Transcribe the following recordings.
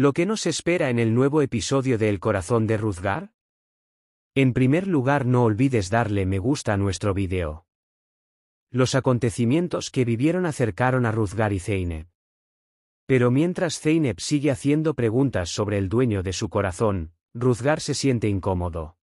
¿Lo que nos espera en el nuevo episodio de El corazón de Ruzgar? En primer lugar no olvides darle me gusta a nuestro video. Los acontecimientos que vivieron acercaron a Ruzgar y Zeynep. Pero mientras Zeynep sigue haciendo preguntas sobre el dueño de su corazón, Ruzgar se siente incómodo.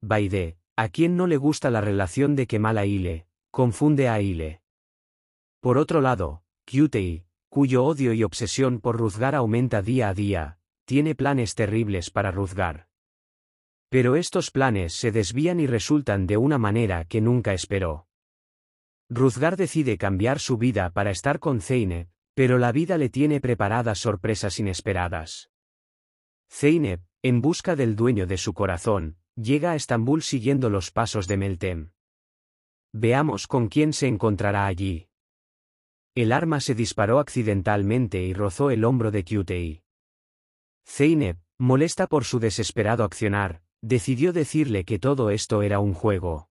Baide, ¿a quien no le gusta la relación de Kemal a Ile? Confunde a Ile. Por otro lado, QTI, cuyo odio y obsesión por Ruzgar aumenta día a día, tiene planes terribles para Ruzgar. Pero estos planes se desvían y resultan de una manera que nunca esperó. Ruzgar decide cambiar su vida para estar con Zeynep, pero la vida le tiene preparadas sorpresas inesperadas. Zeynep, en busca del dueño de su corazón, llega a Estambul siguiendo los pasos de Meltem. Veamos con quién se encontrará allí. El arma se disparó accidentalmente y rozó el hombro de QTI. Zeynep, molesta por su desesperado accionar, decidió decirle que todo esto era un juego.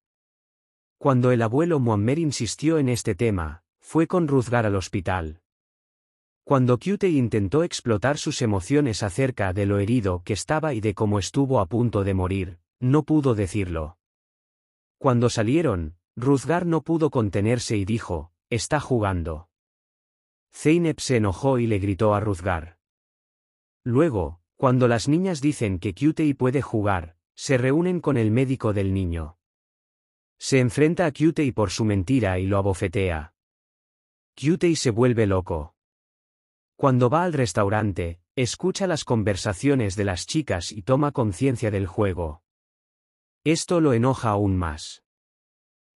Cuando el abuelo Muammer insistió en este tema, fue con Ruzgar al hospital. Cuando QTI intentó explotar sus emociones acerca de lo herido que estaba y de cómo estuvo a punto de morir, no pudo decirlo. Cuando salieron, Ruzgar no pudo contenerse y dijo, está jugando. Zeynep se enojó y le gritó a Ruzgar. Luego, cuando las niñas dicen que Cutey puede jugar, se reúnen con el médico del niño. Se enfrenta a Cutey por su mentira y lo abofetea. Cutey se vuelve loco. Cuando va al restaurante, escucha las conversaciones de las chicas y toma conciencia del juego. Esto lo enoja aún más.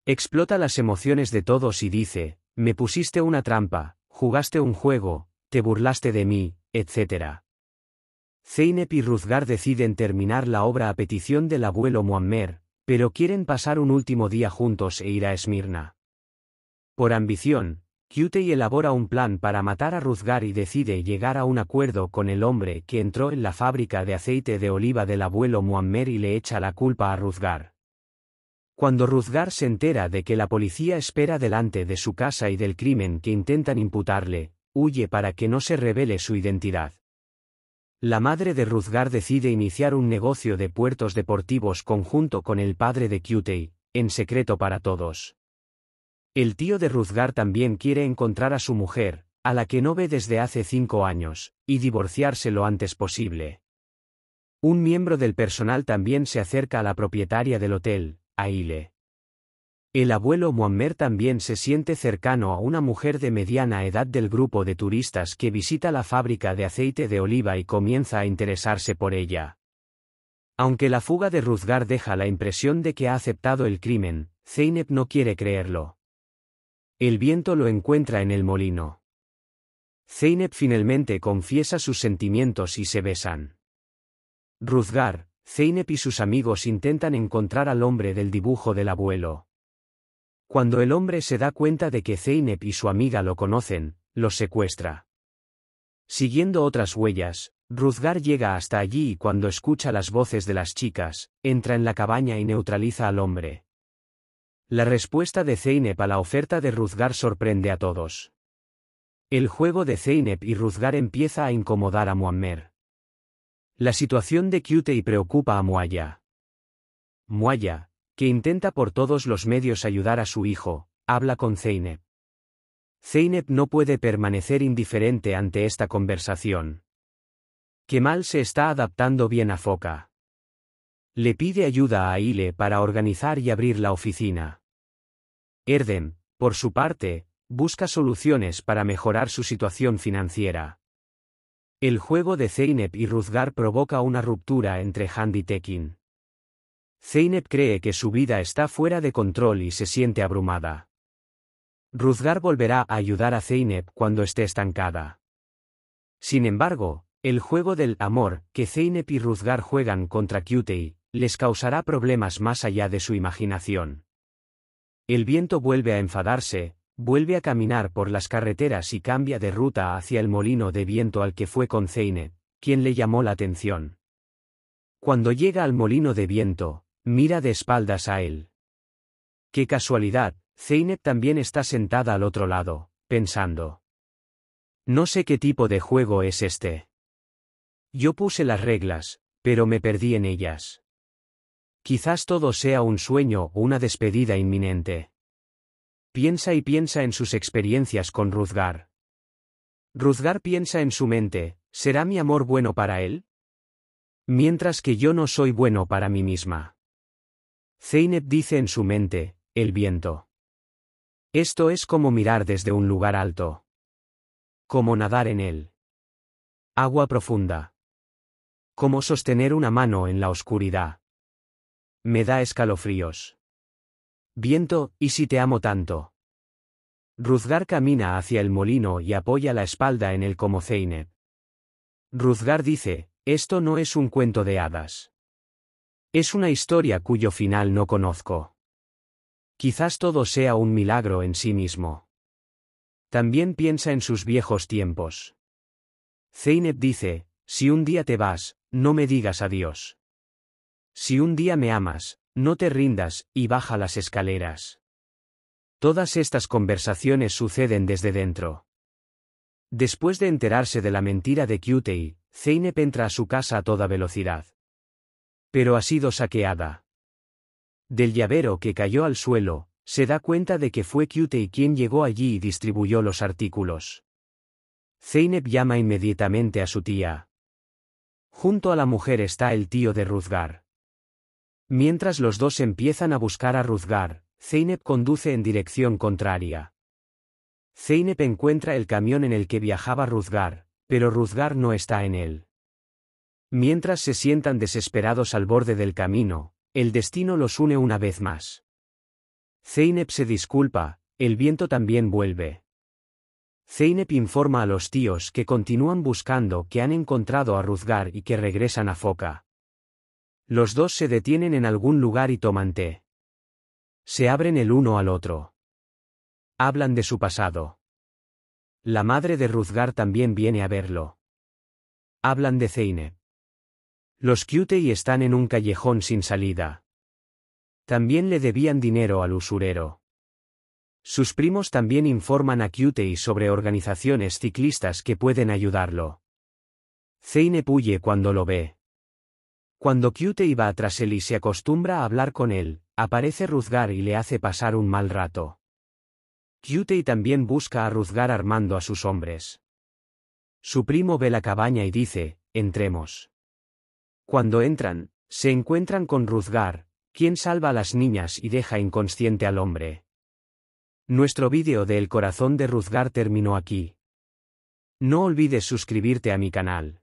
Explota las emociones de todos y dice, me pusiste una trampa, jugaste un juego, te burlaste de mí, etc. Zeynep y Ruzgar deciden terminar la obra a petición del abuelo Muammer, pero quieren pasar un último día juntos e ir a Esmirna. Por ambición, Kyutei elabora un plan para matar a Ruzgar y decide llegar a un acuerdo con el hombre que entró en la fábrica de aceite de oliva del abuelo Muammer y le echa la culpa a Ruzgar. Cuando Ruzgar se entera de que la policía espera delante de su casa y del crimen que intentan imputarle, huye para que no se revele su identidad. La madre de Ruzgar decide iniciar un negocio de puertos deportivos conjunto con el padre de Cutey, en secreto para todos. El tío de Ruzgar también quiere encontrar a su mujer, a la que no ve desde hace cinco años, y divorciarse lo antes posible. Un miembro del personal también se acerca a la propietaria del hotel, Aile. El abuelo Muammer también se siente cercano a una mujer de mediana edad del grupo de turistas que visita la fábrica de aceite de oliva y comienza a interesarse por ella. Aunque la fuga de Ruzgar deja la impresión de que ha aceptado el crimen, Zeynep no quiere creerlo. El viento lo encuentra en el molino. Zeynep finalmente confiesa sus sentimientos y se besan. Ruzgar, Zeynep y sus amigos intentan encontrar al hombre del dibujo del abuelo. Cuando el hombre se da cuenta de que Zeynep y su amiga lo conocen, los secuestra. Siguiendo otras huellas, Ruzgar llega hasta allí y cuando escucha las voces de las chicas, entra en la cabaña y neutraliza al hombre. La respuesta de Zeynep a la oferta de Ruzgar sorprende a todos. El juego de Zeynep y Ruzgar empieza a incomodar a Muammer. La situación de y preocupa a Muaya. Muaya, que intenta por todos los medios ayudar a su hijo, habla con Zeynep. Zeynep no puede permanecer indiferente ante esta conversación. mal se está adaptando bien a Foca. Le pide ayuda a Aile para organizar y abrir la oficina. Erdem, por su parte, busca soluciones para mejorar su situación financiera. El juego de Zeynep y Ruzgar provoca una ruptura entre Hand y Tekin. Zeynep cree que su vida está fuera de control y se siente abrumada. Ruzgar volverá a ayudar a Zeynep cuando esté estancada. Sin embargo, el juego del amor que Zeynep y Ruzgar juegan contra Cutie les causará problemas más allá de su imaginación. El viento vuelve a enfadarse, Vuelve a caminar por las carreteras y cambia de ruta hacia el molino de viento al que fue con Zeynep, quien le llamó la atención. Cuando llega al molino de viento, mira de espaldas a él. Qué casualidad, Zeynep también está sentada al otro lado, pensando. No sé qué tipo de juego es este. Yo puse las reglas, pero me perdí en ellas. Quizás todo sea un sueño o una despedida inminente. Piensa y piensa en sus experiencias con Ruzgar. Ruzgar piensa en su mente, ¿será mi amor bueno para él? Mientras que yo no soy bueno para mí misma. Zeynep dice en su mente, el viento. Esto es como mirar desde un lugar alto. Como nadar en él. Agua profunda. Como sostener una mano en la oscuridad. Me da escalofríos. Viento, ¿y si te amo tanto? Ruzgar camina hacia el molino y apoya la espalda en el como Zeynep. Ruzgar dice, esto no es un cuento de hadas. Es una historia cuyo final no conozco. Quizás todo sea un milagro en sí mismo. También piensa en sus viejos tiempos. Zeynep dice, si un día te vas, no me digas adiós. Si un día me amas, no te rindas, y baja las escaleras. Todas estas conversaciones suceden desde dentro. Después de enterarse de la mentira de Cutey, Zeynep entra a su casa a toda velocidad. Pero ha sido saqueada. Del llavero que cayó al suelo, se da cuenta de que fue Cutey quien llegó allí y distribuyó los artículos. Zeynep llama inmediatamente a su tía. Junto a la mujer está el tío de Ruzgar. Mientras los dos empiezan a buscar a Ruzgar, Zeynep conduce en dirección contraria. Zeynep encuentra el camión en el que viajaba Ruzgar, pero Ruzgar no está en él. Mientras se sientan desesperados al borde del camino, el destino los une una vez más. Zeynep se disculpa, el viento también vuelve. Zeynep informa a los tíos que continúan buscando que han encontrado a Ruzgar y que regresan a Foca. Los dos se detienen en algún lugar y toman té. Se abren el uno al otro. Hablan de su pasado. La madre de Ruzgar también viene a verlo. Hablan de Zeine. Los y están en un callejón sin salida. También le debían dinero al usurero. Sus primos también informan a Cutey sobre organizaciones ciclistas que pueden ayudarlo. Zeine huye cuando lo ve. Cuando Cute iba tras él y se acostumbra a hablar con él, aparece Ruzgar y le hace pasar un mal rato. Qte también busca a Ruzgar armando a sus hombres. Su primo ve la cabaña y dice, entremos. Cuando entran, se encuentran con Ruzgar, quien salva a las niñas y deja inconsciente al hombre. Nuestro vídeo de El corazón de Ruzgar terminó aquí. No olvides suscribirte a mi canal.